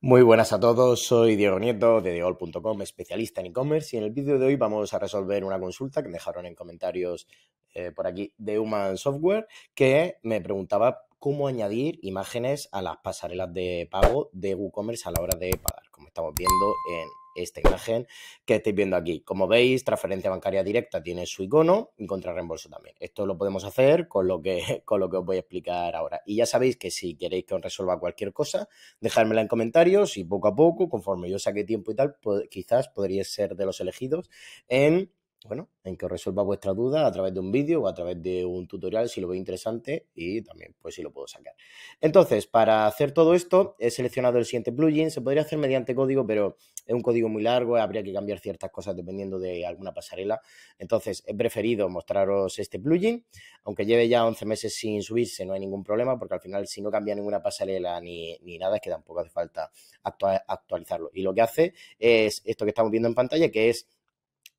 Muy buenas a todos, soy Diego Nieto de TheOl.com, especialista en e-commerce y en el vídeo de hoy vamos a resolver una consulta que me dejaron en comentarios eh, por aquí de Human Software que me preguntaba cómo añadir imágenes a las pasarelas de pago de WooCommerce a la hora de pagar, como estamos viendo en esta imagen que estáis viendo aquí. Como veis, transferencia bancaria directa tiene su icono y reembolso también. Esto lo podemos hacer con lo, que, con lo que os voy a explicar ahora. Y ya sabéis que si queréis que os resuelva cualquier cosa, dejármela en comentarios y poco a poco, conforme yo saque tiempo y tal, quizás podríais ser de los elegidos en bueno, en que os resuelva vuestra duda a través de un vídeo o a través de un tutorial si lo veo interesante y también pues si lo puedo sacar. Entonces, para hacer todo esto, he seleccionado el siguiente plugin, se podría hacer mediante código, pero es un código muy largo, habría que cambiar ciertas cosas dependiendo de alguna pasarela. Entonces, he preferido mostraros este plugin, aunque lleve ya 11 meses sin subirse, no hay ningún problema, porque al final si no cambia ninguna pasarela ni, ni nada, es que tampoco hace falta actualizarlo. Y lo que hace es esto que estamos viendo en pantalla, que es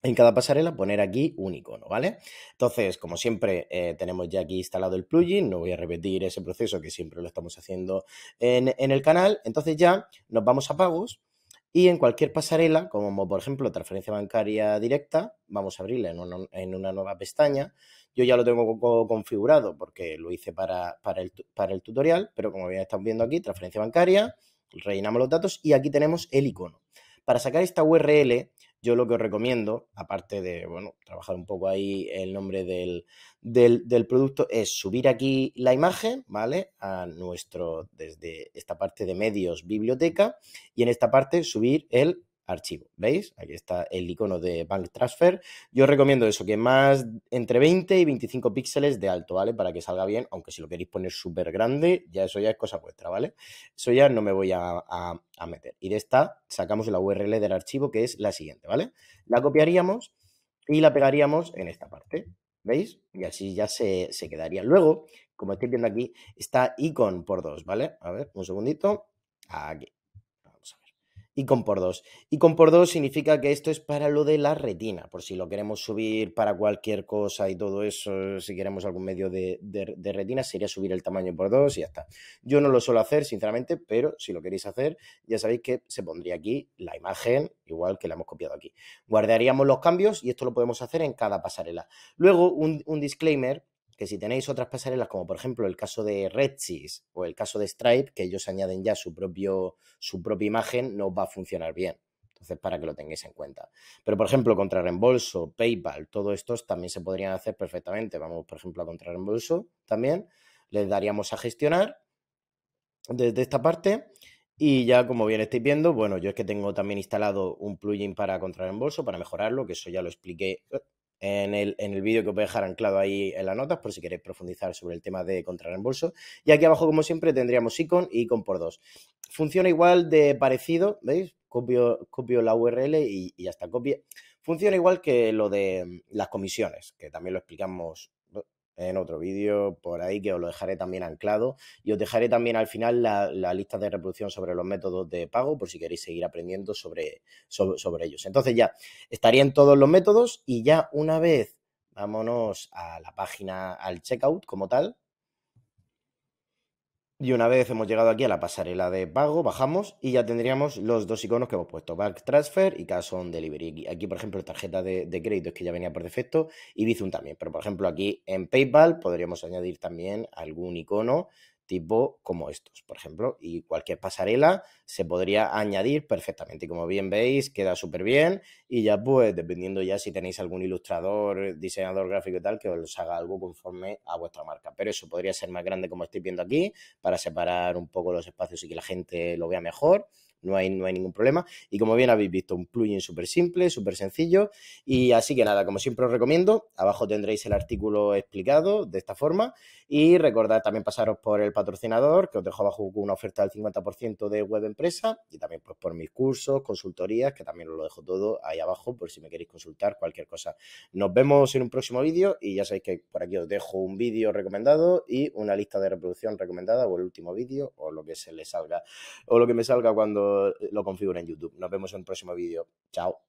en cada pasarela poner aquí un icono, ¿vale? Entonces, como siempre, eh, tenemos ya aquí instalado el plugin, no voy a repetir ese proceso que siempre lo estamos haciendo en, el canal, entonces ya nos vamos a pagos y en cualquier pasarela, como por ejemplo transferencia bancaria directa, vamos a abrirla en una, nueva pestaña. Yo ya lo tengo configurado porque lo hice para, para, el, para el tutorial, pero como bien están viendo aquí, transferencia bancaria, rellenamos los datos y aquí tenemos el icono. Para sacar esta URL yo lo que os recomiendo, aparte de, bueno, trabajar un poco ahí el nombre del, producto, es subir aquí la imagen, ¿vale? A nuestro, desde esta parte de medios, biblioteca, y en esta parte subir el archivo. ¿Veis? Aquí está el icono de Bank Transfer. Yo recomiendo eso, que más entre 20 y 25 píxeles de alto, ¿vale? Para que salga bien, aunque si lo queréis poner súper grande, ya eso ya es cosa vuestra, ¿vale? Eso ya no me voy a, meter. Y de esta sacamos la URL del archivo, que es la siguiente, ¿vale? La copiaríamos y la pegaríamos en esta parte. ¿Veis? Y así ya se, se quedaría. Luego, como estáis viendo aquí, está icon por dos, ¿vale? A ver, un segundito. Aquí con por 2. con por 2 significa que esto es para lo de la retina, por si lo queremos subir para cualquier cosa y todo eso, si queremos algún medio de, retina, sería subir el tamaño por 2 y ya está. Yo no lo suelo hacer, sinceramente, pero si lo queréis hacer, ya sabéis que se pondría aquí la imagen, igual que la hemos copiado aquí. Guardaríamos los cambios y esto lo podemos hacer en cada pasarela. Luego, un disclaimer que si tenéis otras pasarelas, como por ejemplo el caso de Redsys o el caso de Stripe, que ellos añaden ya su, propio, su propia imagen, no va a funcionar bien. Entonces, para que lo tengáis en cuenta. Pero, por ejemplo, contra reembolso, PayPal, todos estos también se podrían hacer perfectamente. Vamos, por ejemplo, a contra reembolso también. Les daríamos a gestionar desde esta parte. Y ya, como bien estáis viendo, bueno, yo es que tengo también instalado un plugin para contra reembolso, para mejorarlo, que eso ya lo expliqué en el, vídeo que os voy a dejar anclado ahí en las notas por si queréis profundizar sobre el tema de contrarreembolso. Y aquí abajo, como siempre, tendríamos icon y icon por dos. Funciona igual de parecido, ¿veis? Copio, copio la URL y, y ya copie. Funciona igual que lo de las comisiones, que también lo explicamos en otro vídeo por ahí que os lo dejaré también anclado y os dejaré también al final la, lista de reproducción sobre los métodos de pago por si queréis seguir aprendiendo sobre, sobre ellos. Entonces ya estarían todos los métodos y ya una vez vámonos a la página, al checkout como tal, y una vez hemos llegado aquí a la pasarela de pago, bajamos y ya tendríamos los dos iconos que hemos puesto, Back Transfer y Cash on Delivery. Aquí, por ejemplo, tarjeta de, de crédito es que ya venía por defecto y Bizum también. Pero, por ejemplo, aquí en PayPal podríamos añadir también algún icono tipo como estos, por ejemplo, y cualquier pasarela se podría añadir perfectamente. Como bien veis, queda súper bien y ya pues, dependiendo ya si tenéis algún ilustrador, diseñador gráfico y tal, que os haga algo conforme a vuestra marca. Pero eso podría ser más grande como estoy viendo aquí, para separar un poco los espacios y que la gente lo vea mejor no hay, no hay ningún problema. Y como bien habéis visto, un plugin súper simple, súper sencillo. Y así que nada, como siempre os recomiendo, abajo tendréis el artículo explicado de esta forma. Y recordad también pasaros por el patrocinador, que os dejo abajo con una oferta del 50% de web empresa. Y también pues por mis cursos, consultorías, que también os lo dejo todo ahí abajo por si me queréis consultar cualquier cosa. Nos vemos en un próximo vídeo y ya sabéis que por aquí os dejo un vídeo recomendado y una lista de reproducción recomendada o el último vídeo o lo que se le salga o lo que me salga cuando lo, configure en YouTube. Nos vemos en un próximo vídeo. Chao.